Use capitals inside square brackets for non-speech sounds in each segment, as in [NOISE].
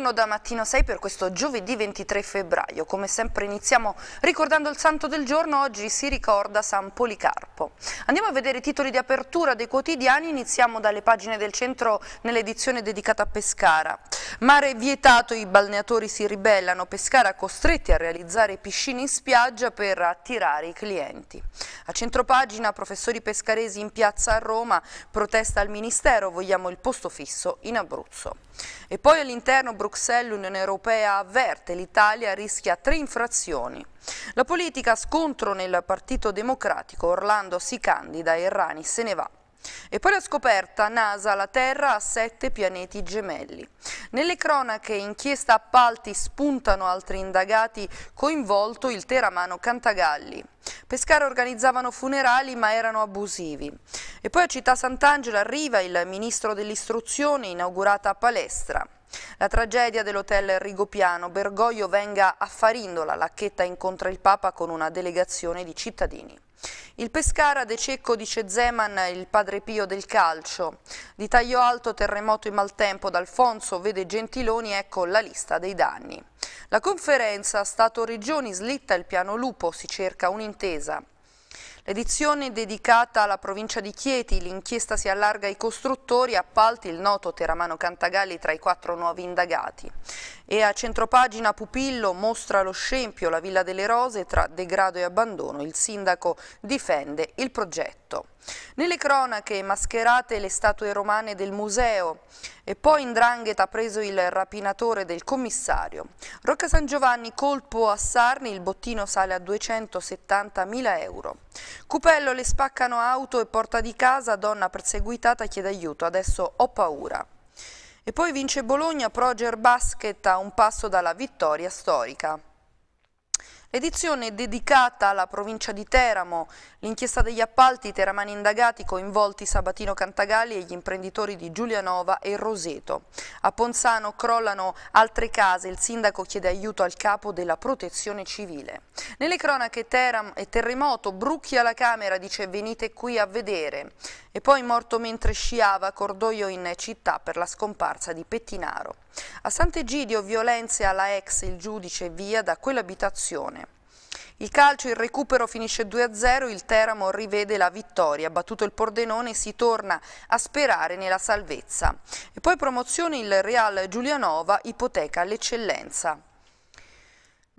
buongiorno da Mattino 6 per questo giovedì 23 febbraio. Come sempre iniziamo ricordando il santo del giorno, oggi si ricorda San Policarpo. Andiamo a vedere i titoli di apertura dei quotidiani, iniziamo dalle pagine del centro nell'edizione dedicata a Pescara. Mare vietato, i balneatori si ribellano, Pescara costretti a realizzare piscine in spiaggia per attirare i clienti. A centropagina professori pescaresi in piazza a Roma, protesta al Ministero, vogliamo il posto fisso in Abruzzo. E poi all'interno Bruxelles l'Unione Europea avverte l'Italia rischia tre infrazioni. La politica scontro nel Partito Democratico, Orlando si candida e Rani se ne va. E poi la scoperta, NASA, la Terra ha sette pianeti gemelli. Nelle cronache inchiesta appalti spuntano altri indagati, coinvolto il teramano Cantagalli. Pescara organizzavano funerali ma erano abusivi. E poi a Città Sant'Angela arriva il ministro dell'istruzione inaugurata a palestra. La tragedia dell'hotel Rigopiano, Bergoglio venga a Farindola, Lacchetta incontra il Papa con una delegazione di cittadini. Il Pescara, De Cecco dice Zeman, il padre Pio del calcio. Di taglio alto, terremoto e maltempo d'Alfonso, vede Gentiloni, ecco la lista dei danni. La conferenza Stato-Regioni slitta il piano lupo, si cerca un'intesa. L'edizione dedicata alla provincia di Chieti, l'inchiesta si allarga ai costruttori, appalti il noto Teramano Cantagalli tra i quattro nuovi indagati. E a centropagina Pupillo mostra lo scempio la Villa delle Rose tra degrado e abbandono. Il sindaco difende il progetto. Nelle cronache mascherate le statue romane del museo e poi in drangheta preso il rapinatore del commissario. Rocca San Giovanni colpo a Sarni, il bottino sale a 270.000 euro. Cupello le spaccano auto e porta di casa, donna perseguitata chiede aiuto, adesso ho paura. E poi vince Bologna Proger Basket a un passo dalla vittoria storica. L'edizione è dedicata alla provincia di Teramo, l'inchiesta degli appalti, i teramani indagati coinvolti Sabatino Cantagalli e gli imprenditori di Giulianova e Roseto. A Ponzano crollano altre case, il sindaco chiede aiuto al capo della protezione civile. Nelle cronache Teramo e terremoto, Brucchi alla Camera dice venite qui a vedere e poi morto mentre sciava, cordoglio in città per la scomparsa di Pettinaro. A Sant'Egidio violenze alla ex, il giudice via da quell'abitazione. Il calcio, il recupero finisce 2-0, il Teramo rivede la vittoria, battuto il Pordenone si torna a sperare nella salvezza. E poi promozione il Real Giulianova, ipoteca l'eccellenza.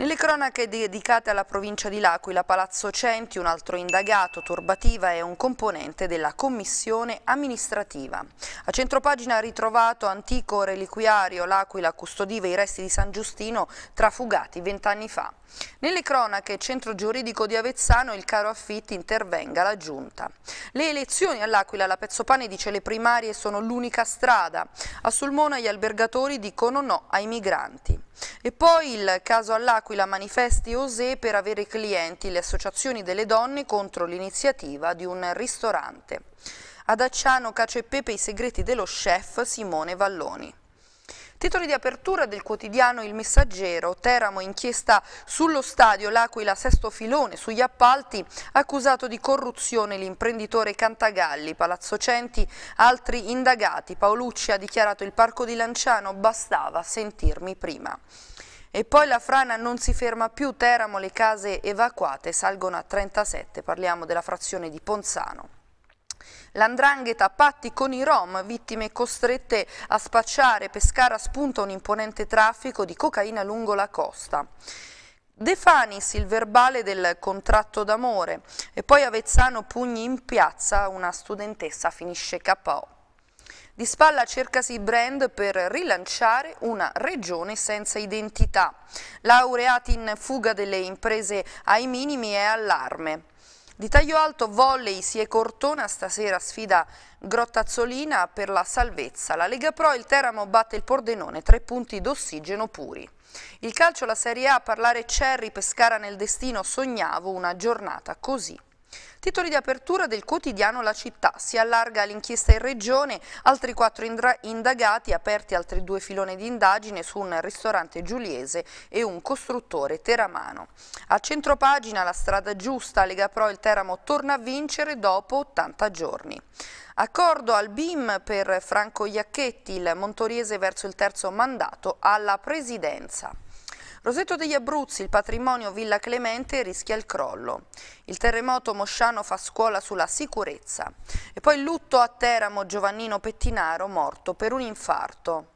Nelle cronache dedicate alla provincia di L'Aquila, Palazzo Centi, un altro indagato, Turbativa è un componente della commissione amministrativa. A centropagina ritrovato antico reliquiario, L'Aquila custodiva i resti di San Giustino trafugati vent'anni fa. Nelle cronache, centro giuridico di Avezzano, il caro affitti intervenga la giunta. Le elezioni all'Aquila, la Pezzopane dice le primarie sono l'unica strada. A Sulmona gli albergatori dicono no ai migranti. E poi il caso all'Aquila L'Aquila manifesti osè per avere clienti le associazioni delle donne contro l'iniziativa di un ristorante. Ad Acciano Cacio e Pepe i segreti dello chef Simone Valloni. Titoli di apertura del quotidiano Il Messaggero, Teramo inchiesta sullo stadio L'Aquila Sesto Filone sugli appalti, accusato di corruzione l'imprenditore Cantagalli, Palazzo Centi, altri indagati. Paolucci ha dichiarato il parco di Lanciano, bastava sentirmi prima. E poi la frana non si ferma più, Teramo le case evacuate salgono a 37, parliamo della frazione di Ponzano. L'andrangheta patti con i Rom, vittime costrette a spacciare, Pescara spunta un imponente traffico di cocaina lungo la costa. De Fanis, il verbale del contratto d'amore e poi Avezzano pugni in piazza, una studentessa finisce KO. Di Spalla cercasi brand per rilanciare una regione senza identità. Laureati in fuga delle imprese ai minimi e allarme. Di taglio alto volley si è Cortona stasera sfida Grottazzolina per la salvezza. La Lega Pro il Teramo batte il Pordenone, tre punti d'ossigeno puri. Il calcio la Serie A, parlare Cerri, Pescara nel destino, sognavo una giornata così. Titoli di apertura del quotidiano La Città. Si allarga l'inchiesta in regione, altri quattro indagati, aperti altri due filoni di indagine su un ristorante giuliese e un costruttore teramano. A centro pagina la strada giusta, Lega Pro il Teramo torna a vincere dopo 80 giorni. Accordo al BIM per Franco Iacchetti, il montoriese verso il terzo mandato alla presidenza. Roseto degli Abruzzi, il patrimonio Villa Clemente rischia il crollo. Il terremoto Mosciano fa scuola sulla sicurezza. E poi lutto a Teramo, Giovannino Pettinaro morto per un infarto.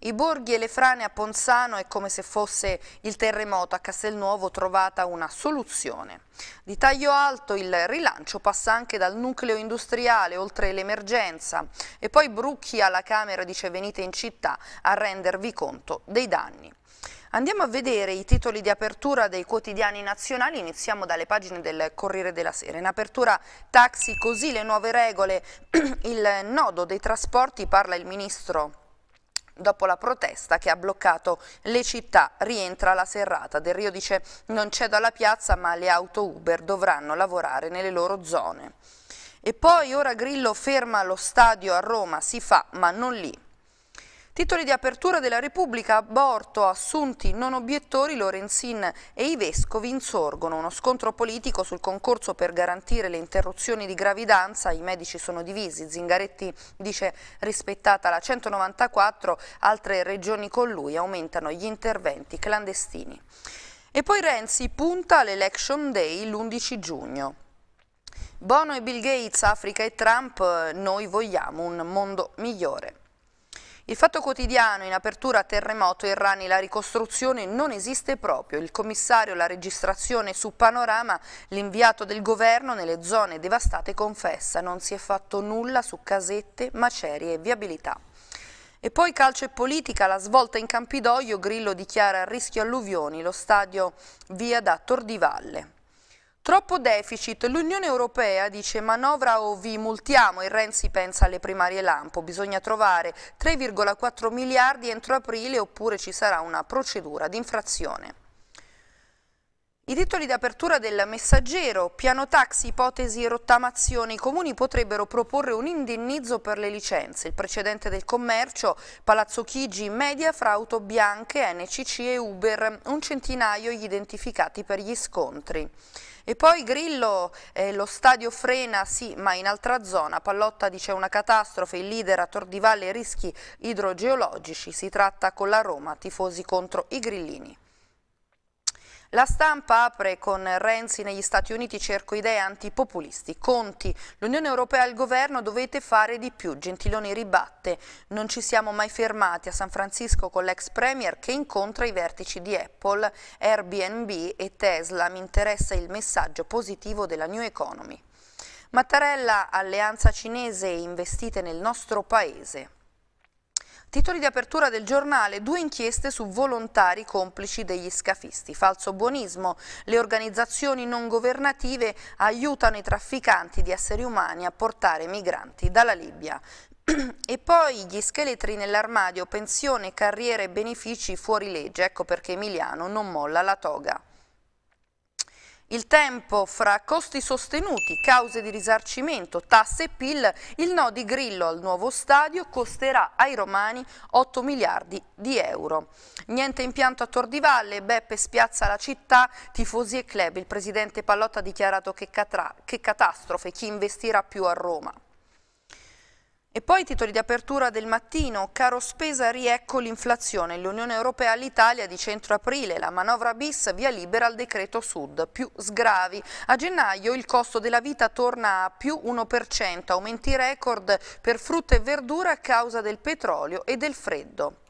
I borghi e le frane a Ponzano è come se fosse il terremoto a Castelnuovo trovata una soluzione. Di taglio alto il rilancio passa anche dal nucleo industriale oltre l'emergenza e poi Brucchi alla Camera dice venite in città a rendervi conto dei danni. Andiamo a vedere i titoli di apertura dei quotidiani nazionali, iniziamo dalle pagine del Corriere della Sera. In apertura taxi, così le nuove regole, [CLEARS THROAT] il nodo dei trasporti, parla il ministro dopo la protesta che ha bloccato le città, rientra la serrata. Del Rio dice non c'è dalla piazza ma le auto Uber dovranno lavorare nelle loro zone. E poi ora Grillo ferma lo stadio a Roma, si fa ma non lì. Titoli di apertura della Repubblica, aborto, assunti non obiettori, Lorenzin e i vescovi insorgono. Uno scontro politico sul concorso per garantire le interruzioni di gravidanza, i medici sono divisi, Zingaretti dice rispettata la 194, altre regioni con lui aumentano gli interventi clandestini. E poi Renzi punta all'Election Day l'11 giugno. Bono e Bill Gates, Africa e Trump, noi vogliamo un mondo migliore. Il fatto quotidiano in apertura a terremoto e rani la ricostruzione non esiste proprio. Il commissario la registrazione su Panorama, l'inviato del governo nelle zone devastate confessa non si è fatto nulla su casette, macerie e viabilità. E poi calcio e politica, la svolta in Campidoglio, Grillo dichiara rischio alluvioni, lo stadio via da Tordivalle. Troppo deficit, l'Unione Europea dice manovra o vi multiamo, il Renzi pensa alle primarie lampo, bisogna trovare 3,4 miliardi entro aprile oppure ci sarà una procedura di infrazione. I titoli d'apertura del messaggero, piano taxi, ipotesi, rottamazioni, i comuni potrebbero proporre un indennizzo per le licenze, il precedente del commercio, Palazzo Chigi, media fra auto bianche, NCC e Uber, un centinaio gli identificati per gli scontri. E poi Grillo, eh, lo stadio frena, sì, ma in altra zona. Pallotta dice una catastrofe, il leader a Tordivalle rischi idrogeologici. Si tratta con la Roma, tifosi contro i grillini. La stampa apre con Renzi negli Stati Uniti cerco idee antipopulisti. Conti, l'Unione Europea e il governo dovete fare di più. Gentiloni ribatte, non ci siamo mai fermati a San Francisco con l'ex premier che incontra i vertici di Apple, Airbnb e Tesla. Mi interessa il messaggio positivo della New Economy. Mattarella, alleanza cinese investite nel nostro paese. Titoli di apertura del giornale, due inchieste su volontari complici degli scafisti. Falso buonismo, le organizzazioni non governative aiutano i trafficanti di esseri umani a portare migranti dalla Libia. [CLEARS THROAT] E poi gli scheletri nell'armadio, pensione, carriere e benefici fuori legge, ecco perché Emiliano non molla la toga. Il tempo fra costi sostenuti, cause di risarcimento, tasse e PIL, il no di Grillo al nuovo stadio costerà ai romani 8 miliardi di euro. Niente impianto a Tor di Valle, Beppe spiazza la città, tifosi e club. Il presidente Pallotta ha dichiarato che, catra, che catastrofe, chi investirà più a Roma. E poi i titoli di apertura del mattino, caro spesa, riecco l'inflazione, l'Unione Europea all'Italia di centro aprile, la manovra bis via libera al decreto sud, più sgravi. A gennaio il costo della vita torna a più 1%, aumenti record per frutta e verdura a causa del petrolio e del freddo.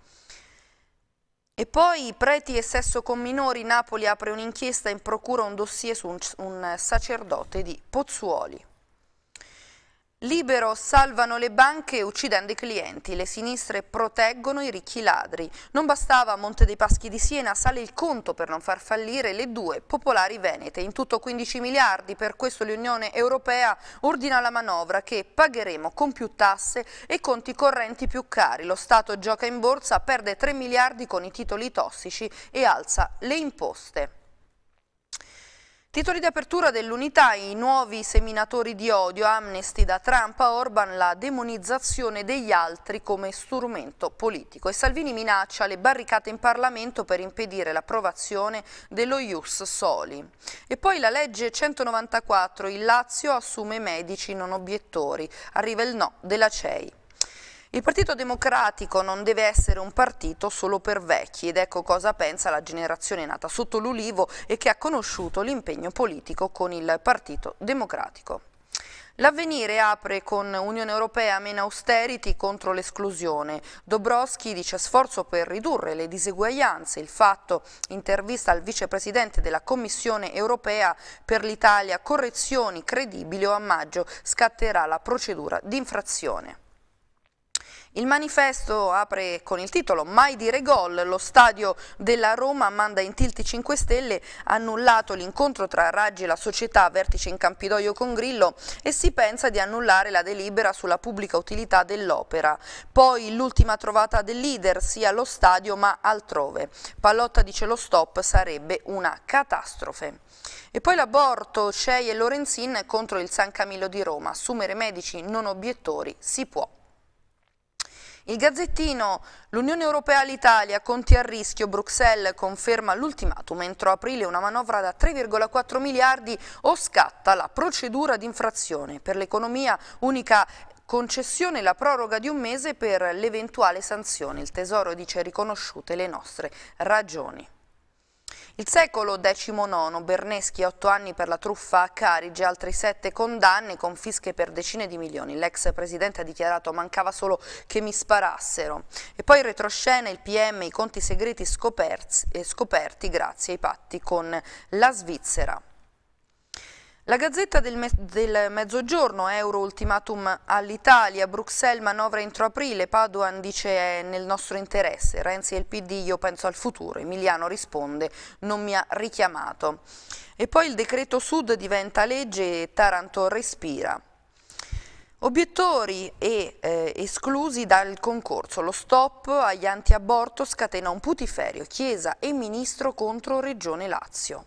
E poi preti e sesso con minori, Napoli apre un'inchiesta in procura un dossier su un, un sacerdote di Pozzuoli. Libero salvano le banche uccidendo i clienti, le sinistre proteggono i ricchi ladri. Non bastava Monte dei Paschi di Siena, sale il conto per non far fallire le due popolari venete. In tutto 15 miliardi, per questo l'Unione Europea ordina la manovra che pagheremo con più tasse e conti correnti più cari. Lo Stato gioca in borsa, perde 3 miliardi con i titoli tossici e alza le imposte. Titoli di apertura dell'unità, i nuovi seminatori di odio, amnesty da Trump a Orban, la demonizzazione degli altri come strumento politico. E Salvini minaccia le barricate in Parlamento per impedire l'approvazione dello Ius Soli. E poi la legge 194, il Lazio assume medici non obiettori. Arriva il no della CEI. Il Partito Democratico non deve essere un partito solo per vecchi ed ecco cosa pensa la generazione nata sotto l'Ulivo e che ha conosciuto l'impegno politico con il Partito Democratico. L'avvenire apre con Unione Europea meno austerity contro l'esclusione. Dobrowski dice sforzo per ridurre le diseguaglianze. Il fatto, intervista al vicepresidente della Commissione Europea per l'Italia, correzioni credibili o a maggio scatterà la procedura di infrazione. Il manifesto apre con il titolo Mai dire gol, lo stadio della Roma manda in tilt 5 Stelle, annullato l'incontro tra Raggi e la società vertice in Campidoglio con Grillo e si pensa di annullare la delibera sulla pubblica utilità dell'opera. Poi l'ultima trovata del leader sia allo stadio ma altrove. Pallotta dice lo stop sarebbe una catastrofe. E poi l'aborto, Shea e Lorenzin contro il San Camillo di Roma, assumere medici non obiettori si può. Il gazzettino L'Unione Europea all'Italia, conti a rischio, Bruxelles conferma l'ultimatum entro aprile una manovra da 3,4 miliardi o scatta la procedura d'infrazione. Per l'economia unica concessione la proroga di un mese per l'eventuale sanzione. Il Tesoro dice riconosciute le nostre ragioni. Il secolo XIX, Berneschi, 8 anni per la truffa a Carige, altri 7 condanne, confische per decine di milioni. L'ex presidente ha dichiarato mancava solo che mi sparassero. E poi in retroscena il PM, i conti segreti scoperti, eh, scoperti grazie ai patti con la Svizzera. La Gazzetta del, me del Mezzogiorno, Euro ultimatum all'Italia, Bruxelles manovra entro aprile, Paduan dice è nel nostro interesse, Renzi e il PD io penso al futuro, Emiliano risponde non mi ha richiamato. E poi il decreto sud diventa legge e Taranto respira. Obiettori e eh, esclusi dal concorso, lo stop agli anti-aborto scatena un putiferio, Chiesa e Ministro contro Regione Lazio.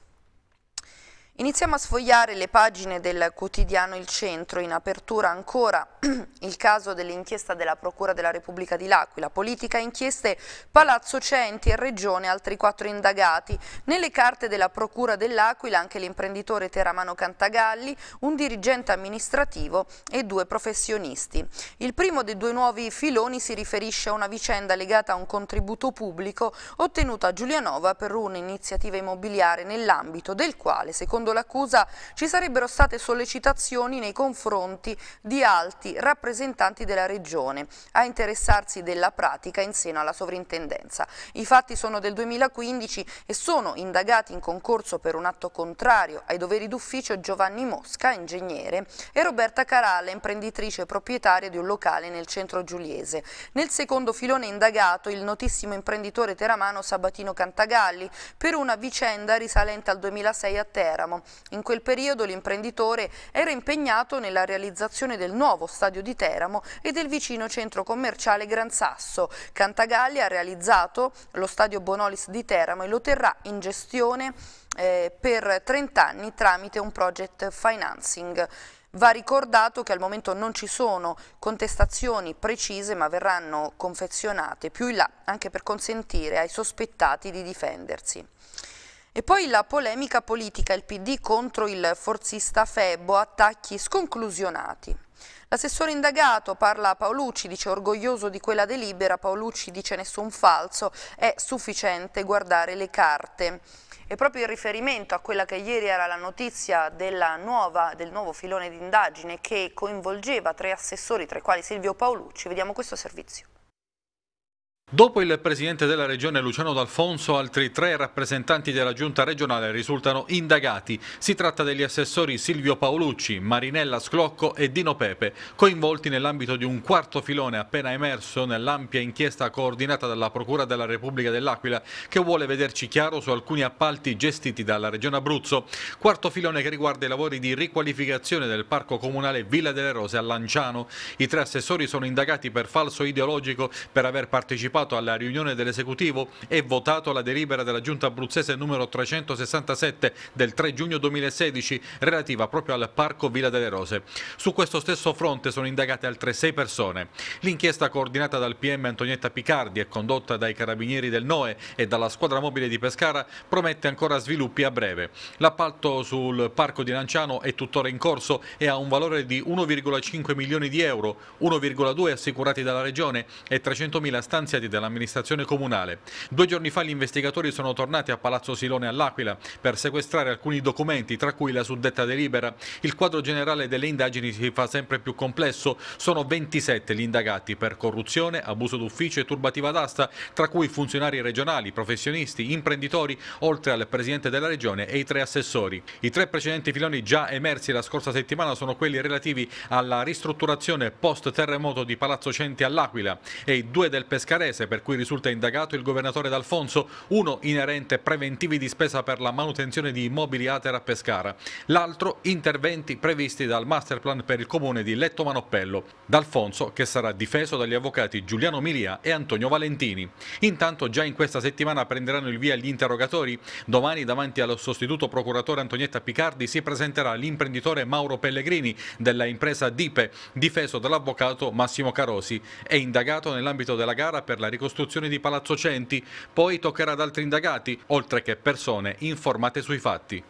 Iniziamo a sfogliare le pagine del quotidiano Il Centro, in apertura ancora [CLEARS THROAT] il caso dell'inchiesta della Procura della Repubblica di L'Aquila, politica inchieste Palazzo Centi e Regione, altri quattro indagati. Nelle carte della Procura dell'Aquila anche l'imprenditore Teramano Cantagalli, un dirigente amministrativo e due professionisti. Il primo dei due nuovi filoni si riferisce a una vicenda legata a un contributo pubblico ottenuto a Giulianova per un'iniziativa immobiliare nell'ambito del quale, secondo Secondo l'accusa ci sarebbero state sollecitazioni nei confronti di alti rappresentanti della Regione a interessarsi della pratica in seno alla sovrintendenza. I fatti sono del 2015 e sono indagati in concorso per un atto contrario ai doveri d'ufficio Giovanni Mosca, ingegnere, e Roberta Caralla, imprenditrice e proprietaria di un locale nel centro giuliese. Nel secondo filone indagato il notissimo imprenditore teramano Sabatino Cantagalli per una vicenda risalente al 2006 a Teramo Bergamo. In quel periodo l'imprenditore era impegnato nella realizzazione del nuovo stadio di Teramo e del vicino centro commerciale Gran Sasso. Cantagalli ha realizzato lo stadio Bonolis di Teramo e lo terrà in gestione eh, per 30 anni tramite un project financing. Va ricordato che al momento non ci sono contestazioni precise ma verranno confezionate più in là anche per consentire ai sospettati di difendersi. E poi la polemica politica, il PD contro il forzista Febbo, attacchi sconclusionati. L'assessore indagato parla a Paolucci, dice orgoglioso di quella delibera, Paolucci dice nessun falso, è sufficiente guardare le carte. E proprio in riferimento a quella che ieri era la notizia nuova, del nuovo filone d'indagine che coinvolgeva tre assessori, tra i quali Silvio Paolucci, vediamo questo servizio. Dopo il presidente della regione Luciano D'Alfonso, altri tre rappresentanti della giunta regionale risultano indagati. Si tratta degli assessori Silvio Paolucci, Marinella Sclocco e Dino Pepe, coinvolti nell'ambito di un quarto filone appena emerso nell'ampia inchiesta coordinata dalla Procura della Repubblica dell'Aquila, che vuole vederci chiaro su alcuni appalti gestiti dalla regione Abruzzo. Quarto filone che riguarda i lavori di riqualificazione del parco comunale Villa delle Rose a Lanciano. I tre assessori sono indagati per falso ideologico per aver partecipato partecipato alla riunione dell'esecutivo e votato la delibera della giunta abruzzese numero 367 del 3 giugno 2016 relativa proprio al parco Villa delle Rose. Su questo stesso fronte sono indagate altre sei persone. L'inchiesta coordinata dal PM Antonietta Picardi e condotta dai carabinieri del NOE e dalla squadra mobile di Pescara promette ancora sviluppi a breve. L'appalto sul parco di Lanciano è tuttora in corso e ha un valore di 1,5 milioni di euro, 1,2 assicurati dalla Regione e 300.000 stanziati dell'amministrazione comunale. Due giorni fa gli investigatori sono tornati a Palazzo Silone all'Aquila per sequestrare alcuni documenti, tra cui la suddetta delibera. Il quadro generale delle indagini si fa sempre più complesso. Sono 27 gli indagati per corruzione, abuso d'ufficio e turbativa d'asta, tra cui funzionari regionali, professionisti, imprenditori, oltre al Presidente della Regione e i tre assessori. I tre precedenti filoni già emersi la scorsa settimana sono quelli relativi alla ristrutturazione post-terremoto di Palazzo Centi all'Aquila e i due del Pescarese imprese per cui risulta indagato il governatore D'Alfonso, uno inerente preventivi di spesa per la manutenzione di immobili Atera a Pescara, l'altro interventi previsti dal masterplan per il comune di Letto Manoppello. D'Alfonso che sarà difeso dagli avvocati Giuliano Milia e Antonio Valentini. Intanto già in questa settimana prenderanno il via gli interrogatori. Domani davanti allo sostituto procuratore Antonietta Picardi si presenterà l'imprenditore Mauro Pellegrini della impresa Dipe, difeso dall'avvocato Massimo Carosi. È indagato nell'ambito della gara per la la ricostruzione di Palazzo Centi, poi toccherà ad altri indagati, oltre che persone informate sui fatti.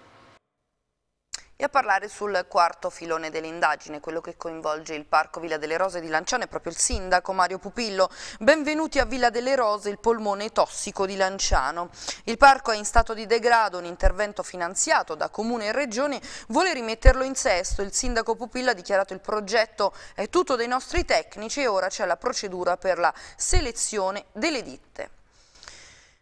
E a parlare sul quarto filone dell'indagine, quello che coinvolge il Parco Villa delle Rose di Lanciano, è proprio il sindaco Mario Pupillo. Benvenuti a Villa delle Rose, il polmone tossico di Lanciano. Il parco è in stato di degrado, un intervento finanziato da Comune e Regione vuole rimetterlo in sesto. Il sindaco Pupillo ha dichiarato il progetto è tutto dei nostri tecnici e ora c'è la procedura per la selezione delle ditte.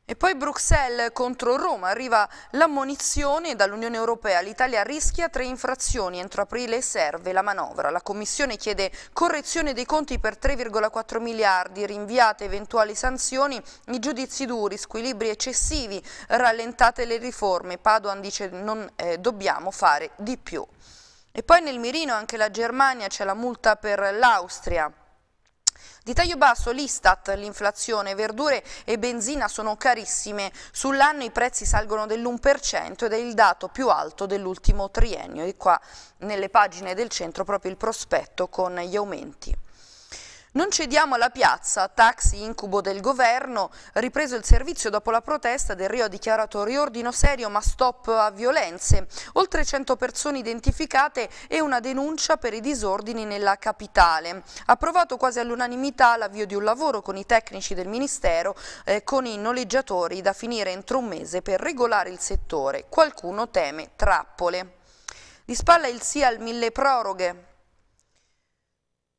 E poi Bruxelles contro Roma, arriva l'ammonizione dall'Unione Europea, l'Italia rischia tre infrazioni, entro aprile serve la manovra. La Commissione chiede correzione dei conti per 3,4 miliardi, rinviate eventuali sanzioni, i giudizi duri, squilibri eccessivi, rallentate le riforme. Padoan dice non eh, dobbiamo fare di più. E poi nel mirino anche la Germania, c'è la multa per l'Austria. Di taglio basso l'Istat, l'inflazione, verdure e benzina sono carissime. Sull'anno i prezzi salgono dell'1% ed è il dato più alto dell'ultimo triennio. E qua nelle pagine del centro proprio il prospetto con gli aumenti. Non cediamo alla piazza, taxi incubo del governo, ripreso il servizio dopo la protesta del Rio ha dichiarato riordino serio ma stop a violenze, oltre 100 persone identificate e una denuncia per i disordini nella capitale. Approvato quasi all'unanimità l'avvio di un lavoro con i tecnici del Ministero, eh, con i noleggiatori da finire entro un mese per regolare il settore. Qualcuno teme trappole. Di spalla il sì al mille proroghe,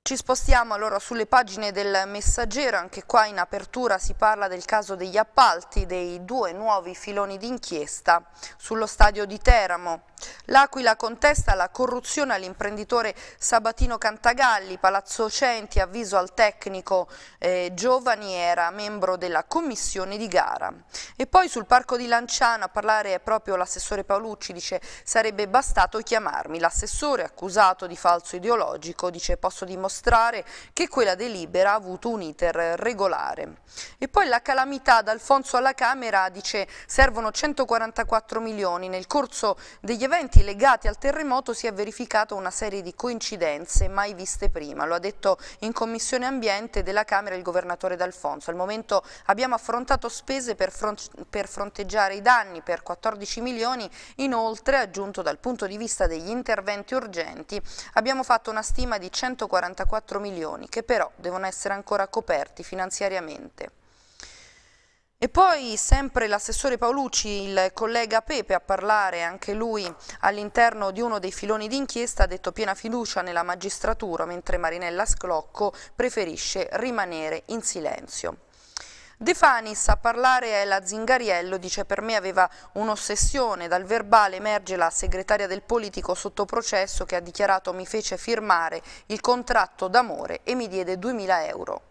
ci spostiamo allora sulle pagine del Messaggero, anche qua in apertura si parla del caso degli appalti dei due nuovi filoni d'inchiesta sullo stadio di Teramo. L'Aquila contesta la corruzione all'imprenditore Sabatino Cantagalli, Palazzo Centi, avviso al tecnico eh, Giovani, era membro della commissione di gara. E poi sul parco di Lanciano a parlare è proprio l'assessore Paolucci, dice sarebbe bastato chiamarmi. L'assessore accusato di falso ideologico dice posso dimostrare dimostrare che quella delibera ha avuto un iter regolare. E poi la calamità d'Alfonso alla Camera dice servono 144 milioni. Nel corso degli eventi legati al terremoto si è verificata una serie di coincidenze mai viste prima. Lo ha detto in Commissione Ambiente della Camera il governatore D'Alfonso. Al momento abbiamo affrontato spese per, front per fronteggiare i danni per 14 milioni. Inoltre, aggiunto dal punto di vista degli interventi urgenti, abbiamo fatto una stima di 144 44 milioni che però devono essere ancora coperti finanziariamente. E poi sempre l'assessore Paolucci, il collega Pepe a parlare anche lui all'interno di uno dei filoni d'inchiesta ha detto piena fiducia nella magistratura mentre Marinella Sclocco preferisce rimanere in silenzio. De Fanis a parlare è la Zingariello, dice per me aveva un'ossessione, dal verbale emerge la segretaria del politico sotto processo che ha dichiarato mi fece firmare il contratto d'amore e mi diede 2000 euro.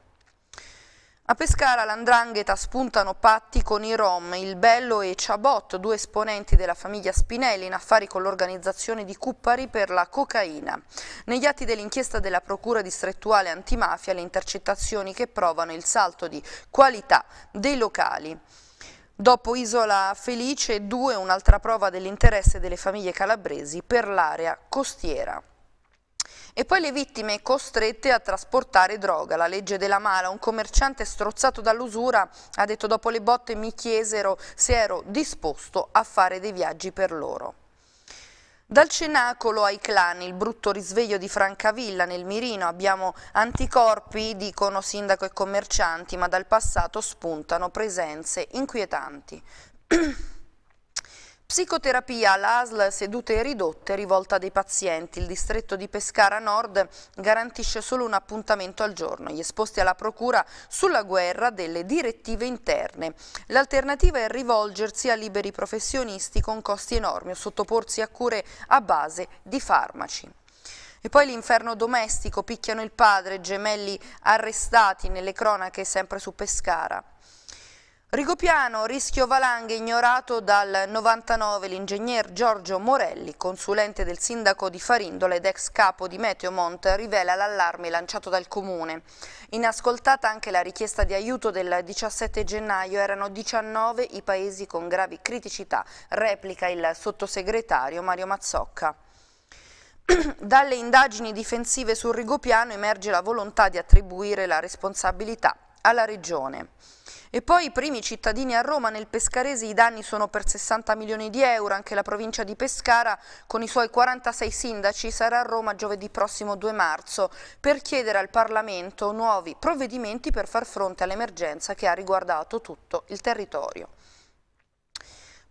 A Pescara l'andrangheta spuntano patti con i Rom, il Bello e Ciabot, due esponenti della famiglia Spinelli in affari con l'organizzazione di Cuppari per la cocaina. Negli atti dell'inchiesta della Procura distrettuale antimafia le intercettazioni che provano il salto di qualità dei locali. Dopo Isola Felice due, un'altra prova dell'interesse delle famiglie calabresi per l'area costiera. E poi le vittime costrette a trasportare droga. La legge della mala, un commerciante strozzato dall'usura ha detto dopo le botte mi chiesero se ero disposto a fare dei viaggi per loro. Dal cenacolo ai clan, il brutto risveglio di Francavilla nel Mirino, abbiamo anticorpi, dicono sindaco e commercianti, ma dal passato spuntano presenze inquietanti. [CLEARS THROAT] Psicoterapia all'ASL sedute ridotte rivolta dei pazienti. Il distretto di Pescara Nord garantisce solo un appuntamento al giorno. Gli esposti alla procura sulla guerra delle direttive interne. L'alternativa è rivolgersi a liberi professionisti con costi enormi o sottoporsi a cure a base di farmaci. E poi l'inferno domestico, picchiano il padre, gemelli arrestati nelle cronache sempre su Pescara. Rigopiano, rischio valanghe ignorato dal 99, l'ingegner Giorgio Morelli, consulente del sindaco di Farindola ed ex capo di Meteomont, rivela l'allarme lanciato dal comune. Inascoltata anche la richiesta di aiuto del 17 gennaio, erano 19 i paesi con gravi criticità, replica il sottosegretario Mario Mazzocca. [CLEARS THROAT] Dalle indagini difensive sul Rigopiano emerge la volontà di attribuire la responsabilità alla regione. E poi i primi cittadini a Roma, nel Pescarese i danni sono per 60 milioni di euro, anche la provincia di Pescara con i suoi 46 sindaci sarà a Roma giovedì prossimo 2 marzo per chiedere al Parlamento nuovi provvedimenti per far fronte all'emergenza che ha riguardato tutto il territorio.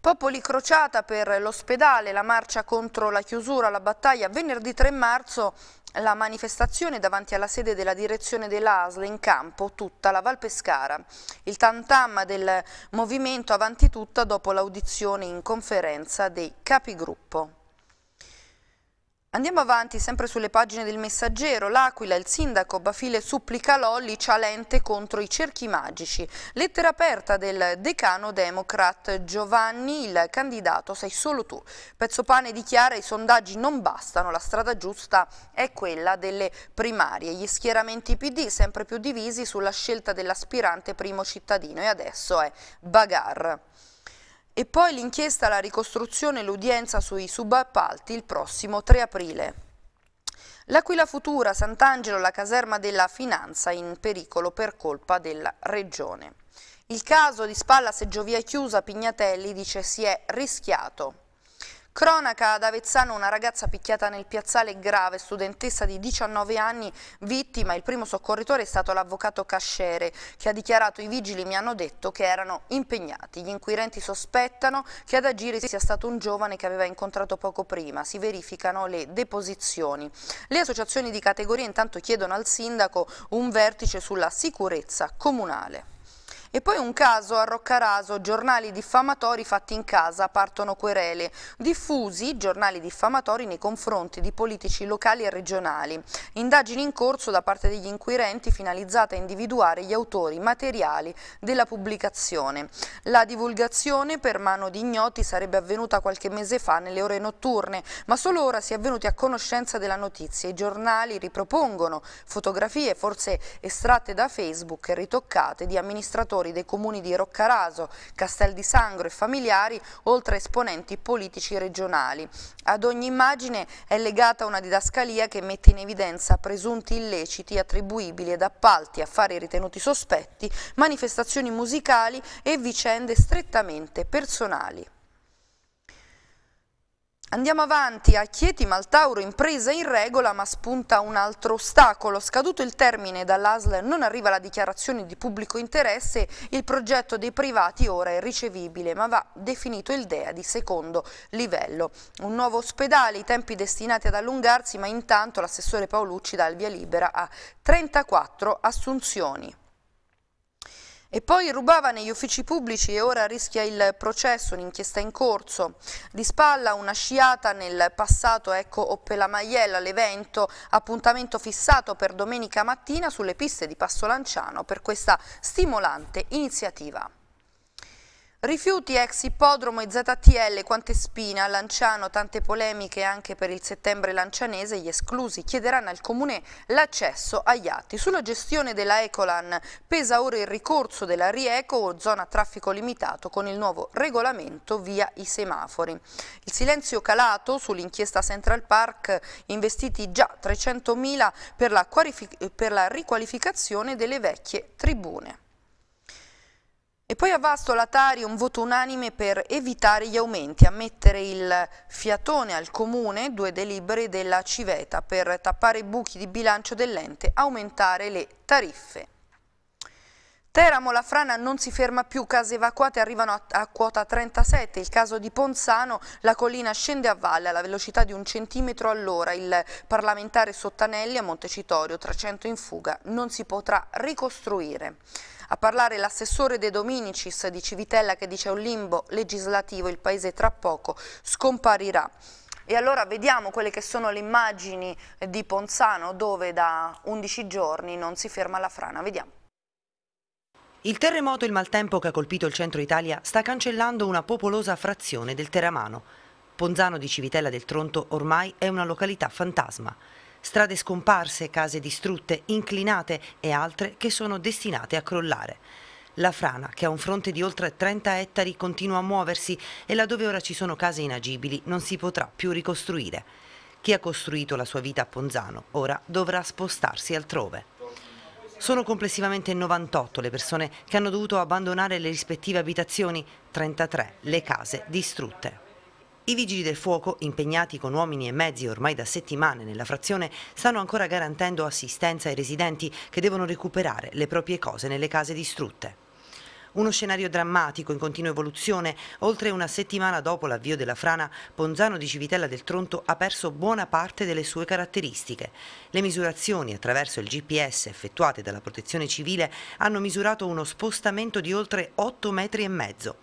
Popoli crociata per l'ospedale, la marcia contro la chiusura, la battaglia venerdì 3 marzo la manifestazione davanti alla sede della direzione dell'ASL in campo tutta la Val Pescara. Il tantam del movimento avanti tutta dopo l'audizione in conferenza dei capigruppo. Andiamo avanti sempre sulle pagine del messaggero, l'Aquila, il sindaco Bafile supplica Lolli Cialente contro i cerchi magici. Lettera aperta del decano democrat Giovanni, il candidato sei solo tu. Pezzopane dichiara i sondaggi non bastano, la strada giusta è quella delle primarie. Gli schieramenti PD sempre più divisi sulla scelta dell'aspirante primo cittadino e adesso è Bagar. E poi l'inchiesta, la ricostruzione e l'udienza sui subappalti il prossimo 3 aprile. L'Aquila Futura, Sant'Angelo, la caserma della Finanza in pericolo per colpa della Regione. Il caso di Spalla Seggiovia Chiusa Pignatelli dice si è rischiato. Cronaca ad Avezzano, una ragazza picchiata nel piazzale grave, studentessa di 19 anni, vittima. Il primo soccorritore è stato l'avvocato Cascere, che ha dichiarato i vigili mi hanno detto che erano impegnati. Gli inquirenti sospettano che ad agire sia stato un giovane che aveva incontrato poco prima. Si verificano le deposizioni. Le associazioni di categoria intanto chiedono al sindaco un vertice sulla sicurezza comunale. E poi un caso a Roccaraso, giornali diffamatori fatti in casa, partono querele. Diffusi giornali diffamatori nei confronti di politici locali e regionali. Indagini in corso da parte degli inquirenti finalizzate a individuare gli autori materiali della pubblicazione. La divulgazione per mano di ignoti sarebbe avvenuta qualche mese fa nelle ore notturne, ma solo ora si è venuti a conoscenza della notizia. I giornali ripropongono fotografie, forse estratte da Facebook e ritoccate, di amministratori amministratori dei comuni di Roccaraso, Castel di Sangro e familiari, oltre a esponenti politici regionali. Ad ogni immagine è legata una didascalia che mette in evidenza presunti illeciti attribuibili ad appalti, affari ritenuti sospetti, manifestazioni musicali e vicende strettamente personali. Andiamo avanti, a Chieti Maltauro impresa in regola ma spunta un altro ostacolo. Scaduto il termine dall'ASL non arriva la dichiarazione di pubblico interesse, il progetto dei privati ora è ricevibile ma va definito il DEA di secondo livello. Un nuovo ospedale, i tempi destinati ad allungarsi ma intanto l'assessore Paolucci dà il via libera a 34 assunzioni. E poi rubava negli uffici pubblici e ora rischia il processo, un'inchiesta in corso. Di spalla una sciata nel passato, ecco Oppela Maiella, l'evento, appuntamento fissato per domenica mattina sulle piste di Passo Lanciano per questa stimolante iniziativa. Rifiuti ex ippodromo e ZTL, quante spina, Lanciano, tante polemiche anche per il settembre lancianese, gli esclusi chiederanno al Comune l'accesso agli atti. Sulla gestione della Ecolan pesa ora il ricorso della Rieco, o zona traffico limitato, con il nuovo regolamento via i semafori. Il silenzio calato sull'inchiesta Central Park, investiti già 300.000 per, per la riqualificazione delle vecchie tribune. E poi a Vasto Latari un voto unanime per evitare gli aumenti, a mettere il fiatone al comune, due delibere della Civeta per tappare i buchi di bilancio dell'ente, aumentare le tariffe. Teramo, la frana non si ferma più, case evacuate arrivano a, a, quota 37, il caso di Ponzano, la collina scende a valle alla velocità di un centimetro all'ora, il parlamentare Sottanelli a Montecitorio, 300 in fuga, non si potrà ricostruire. A parlare l'assessore De Dominicis di Civitella che dice è un limbo legislativo, il paese tra poco scomparirà. E allora vediamo quelle che sono le immagini di Ponzano dove da 11 giorni non si ferma la frana. Vediamo. Il terremoto e il maltempo che ha colpito il centro Italia sta cancellando una popolosa frazione del Teramano. Ponzano di Civitella del Tronto ormai è una località fantasma. Strade scomparse, case distrutte, inclinate e altre che sono destinate a crollare. La frana, che ha un fronte di oltre 30 ettari, continua a muoversi e laddove ora ci sono case inagibili non si potrà più ricostruire. Chi ha costruito la sua vita a Ponzano ora dovrà spostarsi altrove. Sono complessivamente 98 le persone che hanno dovuto abbandonare le rispettive abitazioni, 33 le case distrutte. I vigili del fuoco, impegnati con uomini e mezzi ormai da settimane nella frazione, stanno ancora garantendo assistenza ai residenti che devono recuperare le proprie cose nelle case distrutte. Uno scenario drammatico in continua evoluzione, oltre una settimana dopo l'avvio della frana, Ponzano di Civitella del Tronto ha perso buona parte delle sue caratteristiche. Le misurazioni attraverso il GPS effettuate dalla protezione civile hanno misurato uno spostamento di oltre 8 metri e mezzo.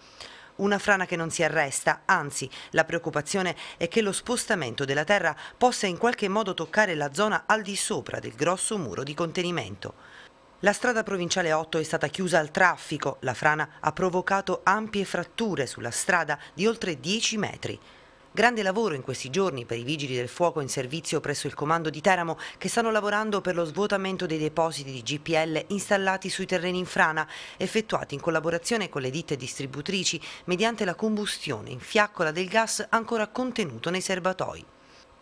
Una frana che non si arresta, anzi la preoccupazione è che lo spostamento della terra possa in qualche modo toccare la zona al di sopra del grosso muro di contenimento. La strada provinciale 8 è stata chiusa al traffico, la frana ha provocato ampie fratture sulla strada di oltre 10 metri. Grande lavoro in questi giorni per i vigili del fuoco in servizio presso il comando di Teramo che stanno lavorando per lo svuotamento dei depositi di GPL installati sui terreni in frana, effettuati in collaborazione con le ditte distributrici mediante la combustione in fiaccola del gas ancora contenuto nei serbatoi.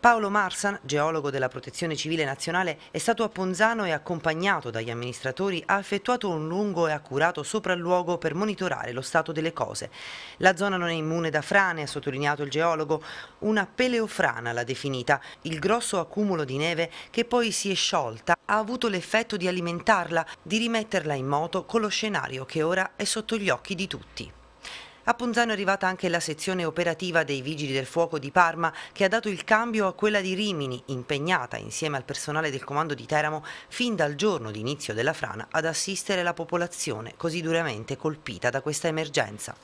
Paolo Marsan, geologo della Protezione Civile Nazionale, è stato a Ponzano e accompagnato dagli amministratori ha effettuato un lungo e accurato sopralluogo per monitorare lo stato delle cose. La zona non è immune da frane, ha sottolineato il geologo, una peleofrana l'ha definita. Il grosso accumulo di neve che poi si è sciolta ha avuto l'effetto di alimentarla, di rimetterla in moto con lo scenario che ora è sotto gli occhi di tutti. A Ponzano è arrivata anche la sezione operativa dei Vigili del Fuoco di Parma che ha dato il cambio a quella di Rimini, impegnata insieme al personale del comando di Teramo fin dal giorno d'inizio della frana ad assistere la popolazione così duramente colpita da questa emergenza.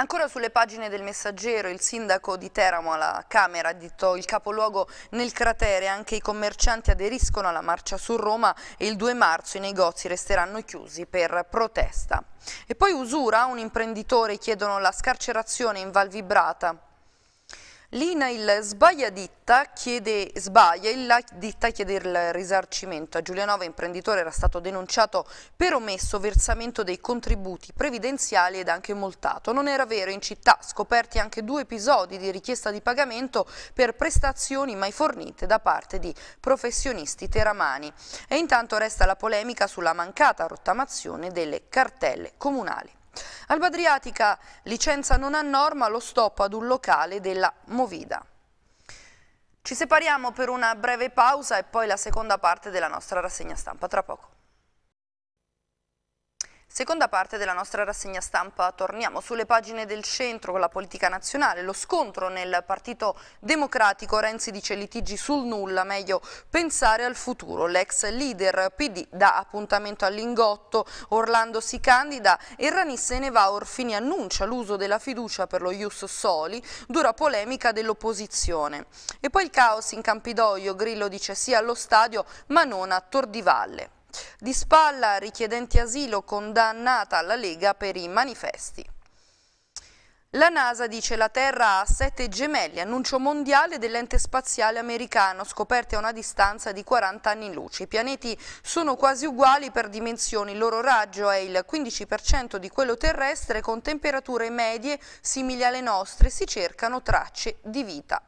Ancora sulle pagine del Messaggero, il sindaco di Teramo alla Camera ha detto il capoluogo nel cratere, anche i commercianti aderiscono alla marcia su Roma e il 2 marzo i negozi resteranno chiusi per protesta. E poi usura, un imprenditore chiedono la scarcerazione in Val Vibrata. L'INAIL sbaglia, chiede, sbaglia il la ditta chiede il risarcimento. A Giulianova imprenditore era stato denunciato per omesso versamento dei contributi previdenziali ed anche multato. Non era vero, in città scoperti anche due episodi di richiesta di pagamento per prestazioni mai fornite da parte di professionisti teramani. E intanto resta la polemica sulla mancata rottamazione delle cartelle comunali. Alba Adriatica licenza non a norma lo stop ad un locale della Movida. Ci separiamo per una breve pausa e poi la seconda parte della nostra rassegna stampa. Tra poco. Seconda parte della nostra rassegna stampa, torniamo sulle pagine del centro con la politica nazionale, lo scontro nel Partito Democratico, Renzi dice litigi sul nulla, meglio pensare al futuro, l'ex leader PD dà appuntamento all'ingotto, Orlando si candida e Rani se ne va, Orfini annuncia l'uso della fiducia per lo Ius Soli, dura polemica dell'opposizione. E poi il caos in Campidoglio, Grillo dice sì allo stadio ma non a Tordivalle. Di spalla richiedenti asilo condannata alla Lega per i manifesti. La NASA dice la Terra ha sette gemelli, annuncio mondiale dell'ente spaziale americano, scoperti a una distanza di 40 anni in luce. I pianeti sono quasi uguali per dimensioni, il loro raggio è il 15% di quello terrestre con temperature medie simili alle nostre, si cercano tracce di vita.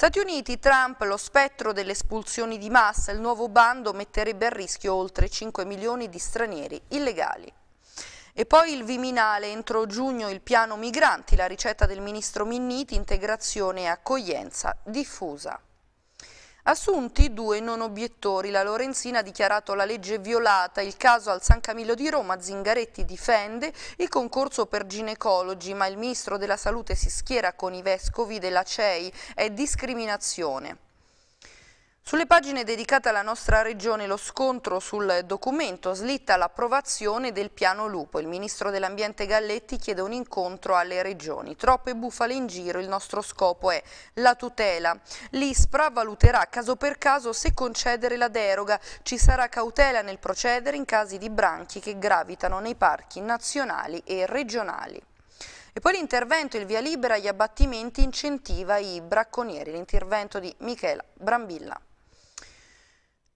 Stati Uniti, Trump, lo spettro delle espulsioni di massa, il nuovo bando metterebbe a rischio oltre 5 milioni di stranieri illegali. E poi il Viminale, entro giugno il piano migranti, la ricetta del ministro Minniti, integrazione e accoglienza diffusa. Assunti due non obiettori, la Lorenzina ha dichiarato la legge violata, il caso al San Camillo di Roma, Zingaretti difende il concorso per ginecologi, ma il Ministro della Salute si schiera con i vescovi della CEI, è discriminazione. Sulle pagine dedicate alla nostra regione lo scontro sul documento slitta l'approvazione del piano lupo. Il ministro dell'ambiente Galletti chiede un incontro alle regioni. Troppe bufale in giro, il nostro scopo è la tutela. L'ISPRA valuterà caso per caso se concedere la deroga. Ci sarà cautela nel procedere in casi di branchi che gravitano nei parchi nazionali e regionali. E poi l'intervento, il via libera agli abbattimenti incentiva i bracconieri, l'intervento di Michela Brambilla.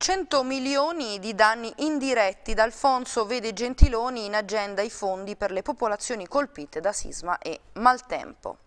100 milioni di danni indiretti. D'Alfonso vede Gentiloni in agenda i fondi per le popolazioni colpite da sisma e maltempo.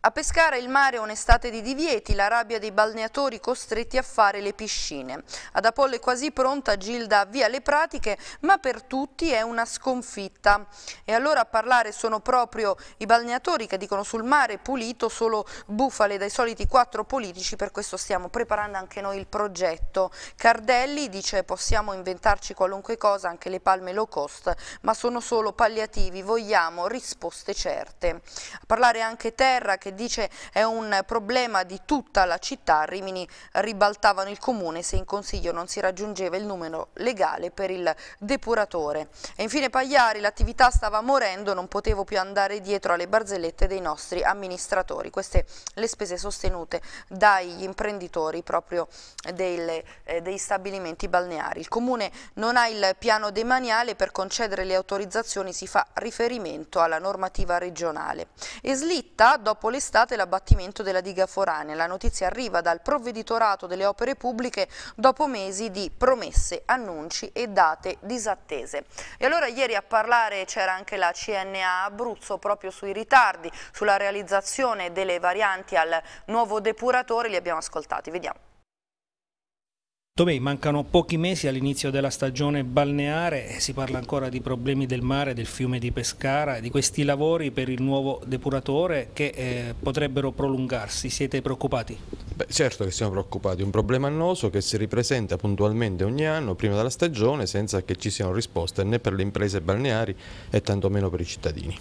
A pescare il mare è un'estate di divieti, la rabbia dei balneatori costretti a fare le piscine. Ad Apollo è quasi pronta, Gilda avvia le pratiche, ma per tutti è una sconfitta. E allora a parlare sono proprio i balneatori che dicono sul mare pulito solo bufale dai soliti quattro politici, per questo stiamo preparando anche noi il progetto. Cardelli dice possiamo inventarci qualunque cosa, anche le palme low cost, ma sono solo palliativi, vogliamo risposte certe. A parlare anche Terra che che dice è un problema di tutta la città, Rimini ribaltavano il comune se in consiglio non si raggiungeva il numero legale per il depuratore. E infine Pagliari, l'attività stava morendo, non potevo più andare dietro alle barzellette dei nostri amministratori. Queste le spese sostenute dagli imprenditori proprio delle, eh, dei stabilimenti balneari. Il comune non ha il piano demaniale per concedere le autorizzazioni, si fa riferimento alla normativa regionale. E slitta dopo le l'estate l'abbattimento della diga foranea. La notizia arriva dal provveditorato delle opere pubbliche dopo mesi di promesse, annunci e date disattese. E allora ieri a parlare c'era anche la CNA Abruzzo proprio sui ritardi, sulla realizzazione delle varianti al nuovo depuratore, li abbiamo ascoltati, vediamo. Tomei, mancano pochi mesi all'inizio della stagione balneare si parla ancora di problemi del mare, del fiume di Pescara, di questi lavori per il nuovo depuratore che eh, potrebbero prolungarsi. Siete preoccupati? Beh, certo che siamo preoccupati, un problema annoso che si ripresenta puntualmente ogni anno prima della stagione senza che ci siano risposte né per le imprese balneari e tantomeno per i cittadini.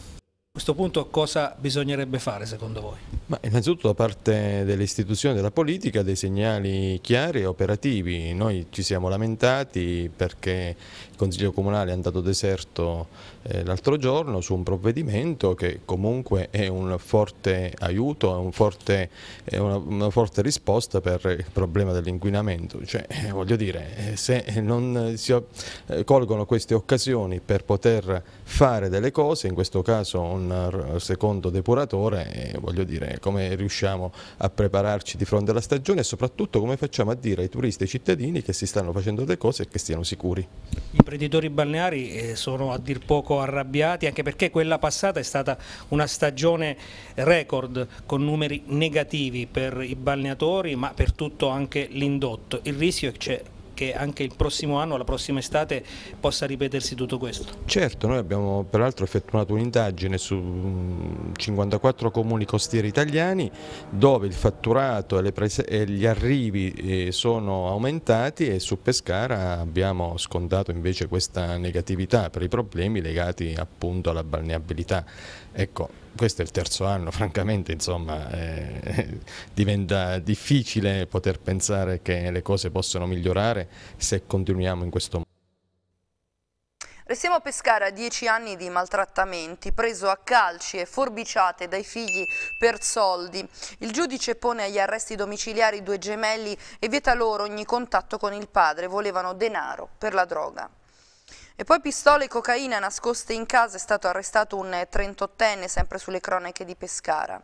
A questo punto cosa bisognerebbe fare secondo voi? Ma innanzitutto da parte delle istituzioni della politica dei segnali chiari e operativi. Noi ci siamo lamentati perché il Consiglio Comunale è andato deserto eh, l'altro giorno su un provvedimento che comunque è un forte aiuto, è, un forte, è una, una, forte risposta per il problema dell'inquinamento. Cioè, eh, voglio dire, eh, se non si eh, colgono queste occasioni per poter fare delle cose, in questo caso un secondo depuratore, eh, voglio dire, come riusciamo a prepararci di fronte alla stagione e soprattutto come facciamo a dire ai turisti e ai cittadini che si stanno facendo delle cose e che stiano sicuri imprenditori balneari eh, sono a dir poco arrabbiati anche perché quella passata è stata una stagione record con numeri negativi per i balneatori ma per tutto anche l'indotto. Il rischio è che c'è che anche il prossimo anno, la prossima estate, possa ripetersi tutto questo. Certo, noi abbiamo peraltro effettuato un'indagine su 54 comuni costieri italiani dove il fatturato e, e gli arrivi eh, sono aumentati e su Pescara abbiamo scontato invece questa negatività per i problemi legati appunto alla balneabilità. Ecco, questo è il terzo anno, francamente insomma eh, [LAUGHS] diventa difficile poter pensare che le cose possano migliorare se continuiamo in questo modo. Restiamo a Pescara, dieci anni di maltrattamenti, preso a calci e forbiciate dai figli per soldi. Il giudice pone agli arresti domiciliari due gemelli e vieta loro ogni contatto con il padre, volevano denaro per la droga. E poi pistole e cocaina nascoste in casa è stato arrestato un 38enne sempre sulle cronache di Pescara.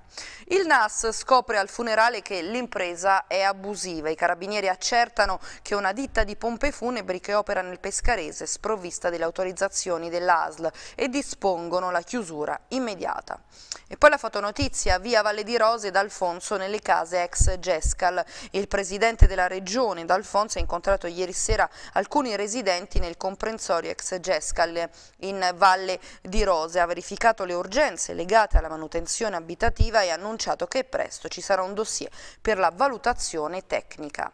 Il NAS scopre al funerale che l'impresa è abusiva. I carabinieri accertano che una ditta di pompe funebri che opera nel Pescarese sprovvista delle autorizzazioni dell'ASL e dispongono la chiusura immediata. E poi la fotonotizia via Valle di Rose ed Alfonso nelle case ex Gescal. Il presidente della regione D'Alfonso ha incontrato ieri sera alcuni residenti nel comprensorio ex dell'ex Gescal in Valle di Rose. Ha verificato le urgenze legate alla manutenzione abitativa e ha annunciato che presto ci sarà un dossier per la valutazione tecnica.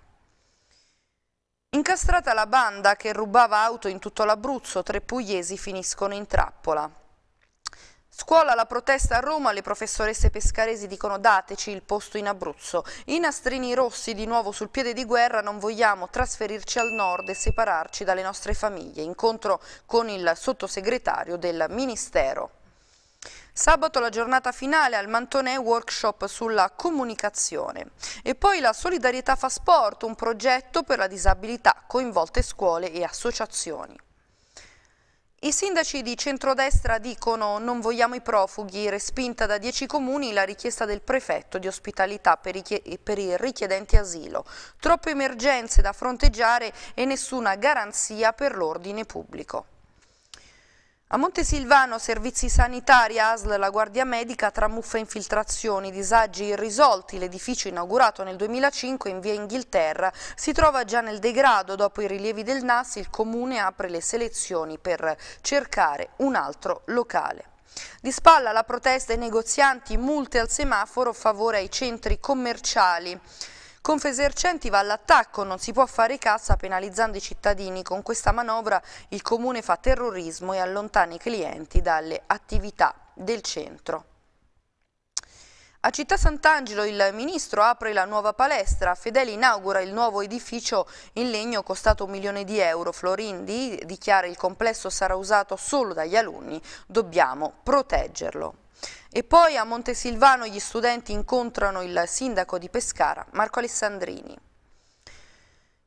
Incastrata la banda che rubava auto in tutto l'Abruzzo, tre pugliesi finiscono in trappola. Scuola la protesta a Roma, le professoresse pescaresi dicono dateci il posto in Abruzzo. I nastrini rossi di nuovo sul piede di guerra, non vogliamo trasferirci al nord e separarci dalle nostre famiglie. Incontro con il sottosegretario del Ministero. Sabato la giornata finale al Mantonè workshop sulla comunicazione. E poi la Solidarietà fa sport, un progetto per la disabilità coinvolte scuole e associazioni. I sindaci di centrodestra dicono non vogliamo i profughi, respinta da dieci comuni la richiesta del prefetto di ospitalità per i, per i richiedenti asilo. Troppe emergenze da fronteggiare e nessuna garanzia per l'ordine pubblico. A Montesilvano, servizi sanitari, ASL, la guardia medica, tra e infiltrazioni, disagi irrisolti, l'edificio inaugurato nel 2005 in via Inghilterra si trova già nel degrado, dopo i rilievi del NAS il comune apre le selezioni per cercare un altro locale. Di spalla la protesta ai negozianti, multe al semaforo, favore ai centri commerciali. Confesercenti va all'attacco, non si può fare cassa penalizzando i cittadini. Con questa manovra il Comune fa terrorismo e allontana i clienti dalle attività del centro. A Città Sant'Angelo il ministro apre la nuova palestra, Fedeli inaugura il nuovo edificio in legno costato un milione di euro. Florindi dichiara il complesso sarà usato solo dagli alunni, dobbiamo proteggerlo. E poi a Montesilvano gli studenti incontrano il sindaco di Pescara, Marco Alessandrini.